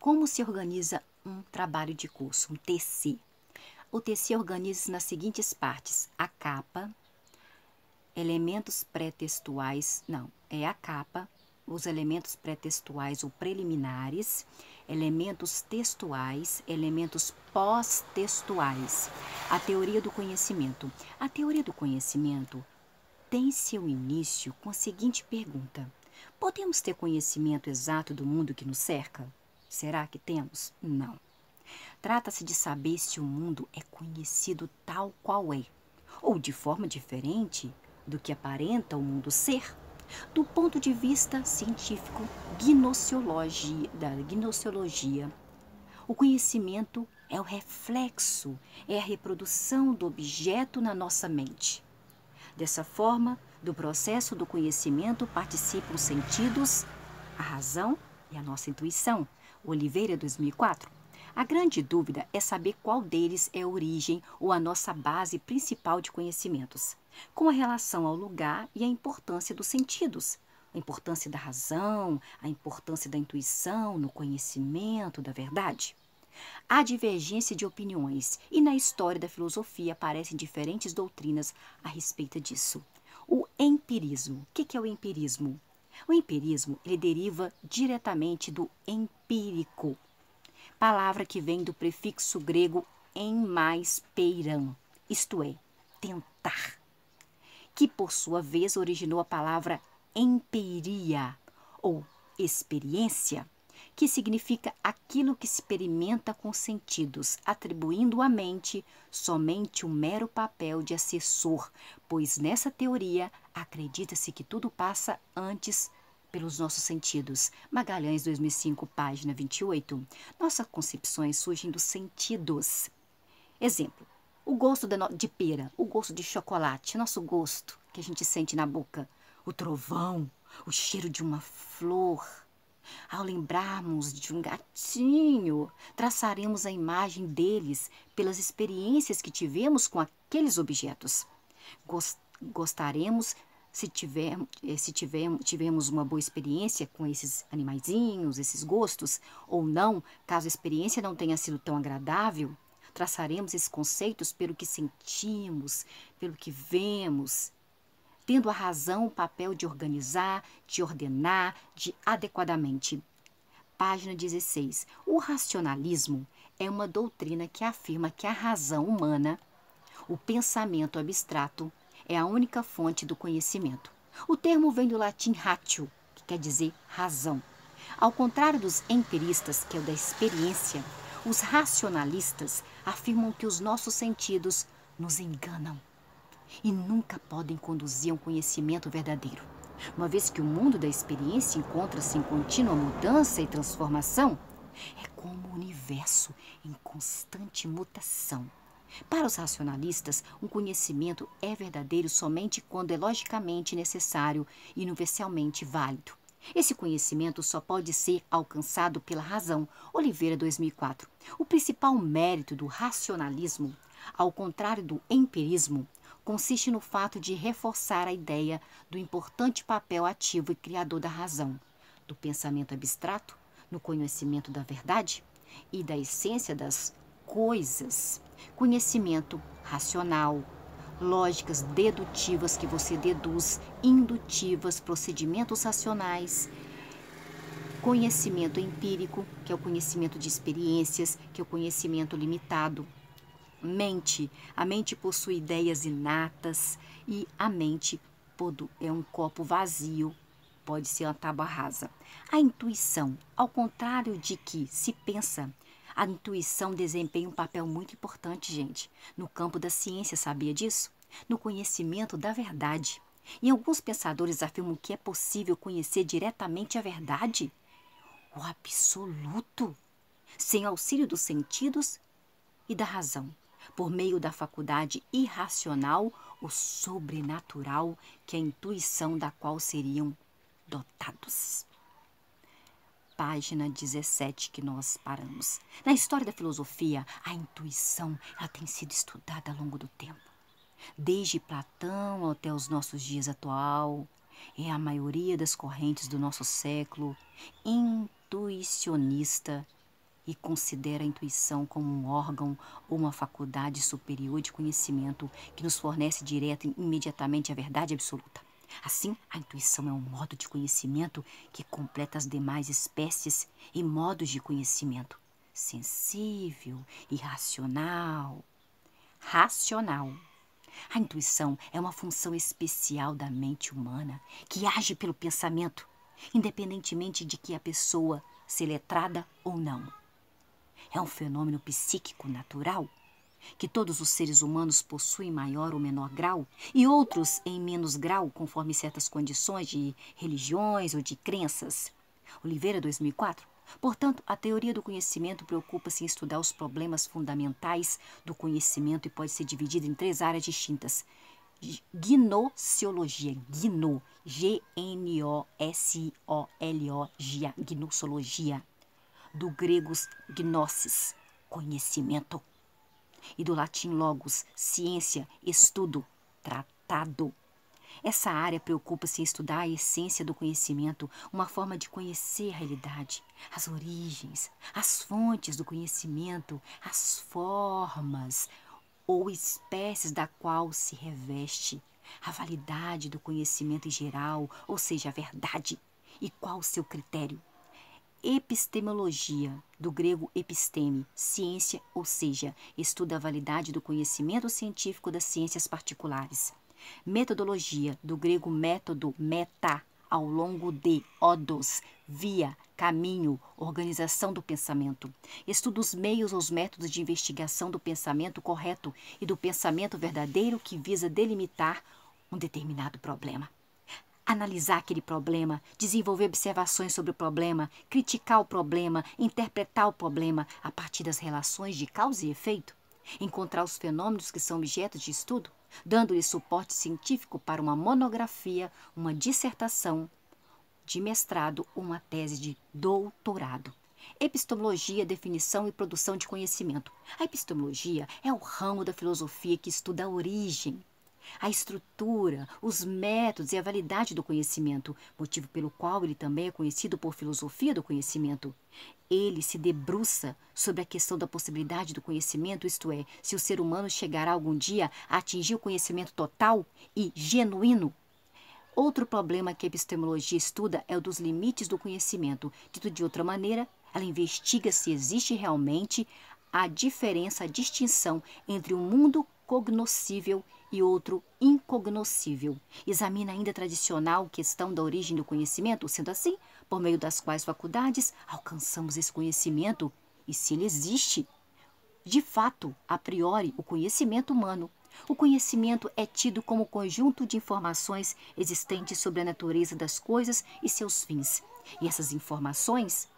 Como se organiza um trabalho de curso, um TC? O TC organiza-se nas seguintes partes: a capa, elementos pré-textuais, não, é a capa, os elementos pré-textuais ou preliminares, elementos textuais, elementos pós-textuais. A teoria do conhecimento. A teoria do conhecimento tem seu início com a seguinte pergunta: Podemos ter conhecimento exato do mundo que nos cerca? Será que temos? Não. Trata-se de saber se o mundo é conhecido tal qual é, ou de forma diferente do que aparenta o mundo ser, do ponto de vista científico da gnoseologia. O conhecimento é o reflexo, é a reprodução do objeto na nossa mente. Dessa forma, do processo do conhecimento participam os sentidos, a razão e a nossa intuição. Oliveira 2004. A grande dúvida é saber qual deles é a origem ou a nossa base principal de conhecimentos, com relação ao lugar e à importância dos sentidos, a importância da razão, a importância da intuição no conhecimento da verdade. Há divergência de opiniões e na história da filosofia aparecem diferentes doutrinas a respeito disso. O empirismo. O que é o empirismo? O empirismo ele deriva diretamente do empírico, palavra que vem do prefixo grego em mais peiram, isto é, tentar, que por sua vez originou a palavra empiria ou experiência que significa aquilo que experimenta com os sentidos, atribuindo à mente somente um mero papel de assessor, pois nessa teoria acredita-se que tudo passa antes pelos nossos sentidos. Magalhães 2005, página 28. Nossas concepções surgem dos sentidos. Exemplo: o gosto de pera, o gosto de chocolate, nosso gosto que a gente sente na boca, o trovão, o cheiro de uma flor ao lembrarmos de um gatinho, traçaremos a imagem deles pelas experiências que tivemos com aqueles objetos. Gostaremos se, tiver, eh, se tiver, tivermos uma boa experiência com esses animaizinhos, esses gostos, ou não, caso a experiência não tenha sido tão agradável, traçaremos esses conceitos pelo que sentimos, pelo que vemos, tendo a razão o papel de organizar, de ordenar, de adequadamente. Página 16. O racionalismo é uma doutrina que afirma que a razão humana, o pensamento abstrato, é a única fonte do conhecimento. O termo vem do latim ratio, que quer dizer razão. Ao contrário dos empiristas, que é o da experiência, os racionalistas afirmam que os nossos sentidos nos enganam e nunca podem conduzir a um conhecimento verdadeiro. Uma vez que o mundo da experiência encontra-se em contínua mudança e transformação, é como o universo em constante mutação. Para os racionalistas, um conhecimento é verdadeiro somente quando é logicamente necessário e universalmente válido. Esse conhecimento só pode ser alcançado pela razão. Oliveira 2004. O principal mérito do racionalismo, ao contrário do empirismo, consiste no fato de reforçar a ideia do importante papel ativo e criador da razão, do pensamento abstrato, no conhecimento da verdade e da essência das coisas. Conhecimento racional, lógicas dedutivas que você deduz, indutivas, procedimentos racionais, conhecimento empírico, que é o conhecimento de experiências, que é o conhecimento limitado, mente. A mente possui ideias inatas e a mente é um copo vazio, pode ser uma tábua rasa. A intuição, ao contrário de que se pensa, a intuição desempenha um papel muito importante, gente, no campo da ciência, sabia disso? No conhecimento da verdade. E alguns pensadores afirmam que é possível conhecer diretamente a verdade, o absoluto, sem auxílio dos sentidos e da razão por meio da faculdade irracional, o sobrenatural, que é a intuição da qual seriam dotados. Página 17 que nós paramos. Na história da filosofia, a intuição ela tem sido estudada ao longo do tempo. Desde Platão até os nossos dias atual, é a maioria das correntes do nosso século intuicionista e considera a intuição como um órgão ou uma faculdade superior de conhecimento que nos fornece direta e imediatamente a verdade absoluta. Assim, a intuição é um modo de conhecimento que completa as demais espécies e modos de conhecimento. Sensível e racional. Racional. A intuição é uma função especial da mente humana que age pelo pensamento, independentemente de que a pessoa se letrada ou não é um fenômeno psíquico natural que todos os seres humanos possuem maior ou menor grau e outros em menos grau conforme certas condições de religiões ou de crenças. Oliveira 2004. Portanto, a teoria do conhecimento preocupa-se em estudar os problemas fundamentais do conhecimento e pode ser dividida em três áreas distintas: Gnosiologia, gno, g n o s o l o g gnosologia, do grego gnosis, conhecimento, e do latim logos, ciência, estudo, tratado. Essa área preocupa-se em estudar a essência do conhecimento, uma forma de conhecer a realidade, as origens, as fontes do conhecimento, as formas ou espécies da qual se reveste, a validade do conhecimento em geral, ou seja, a verdade, e qual o seu critério epistemologia, do grego episteme, ciência, ou seja, estuda a validade do conhecimento científico das ciências particulares. Metodologia, do grego método, meta, ao longo de odos, via, caminho, organização do pensamento. Estuda os meios ou os métodos de investigação do pensamento correto e do pensamento verdadeiro que visa delimitar um determinado problema analisar aquele problema, desenvolver observações sobre o problema, criticar o problema, interpretar o problema a partir das relações de causa e efeito, encontrar os fenômenos que são objetos de estudo, dando-lhe suporte científico para uma monografia, uma dissertação de mestrado ou uma tese de doutorado. Epistemologia, definição e produção de conhecimento. A epistemologia é o ramo da filosofia que estuda a origem, a estrutura, os métodos e a validade do conhecimento, motivo pelo qual ele também é conhecido por filosofia do conhecimento. Ele se debruça sobre a questão da possibilidade do conhecimento, isto é, se o ser humano chegará algum dia a atingir o conhecimento total e genuíno. Outro problema que a epistemologia estuda é o dos limites do conhecimento. Dito de outra maneira, ela investiga se existe realmente a diferença, a distinção entre o mundo cognoscível e outro incognoscível. Examina ainda a tradicional questão da origem do conhecimento, sendo assim, por meio das quais faculdades alcançamos esse conhecimento e se ele existe. De fato, a priori, o conhecimento humano. O conhecimento é tido como conjunto de informações existentes sobre a natureza das coisas e seus fins. E essas informações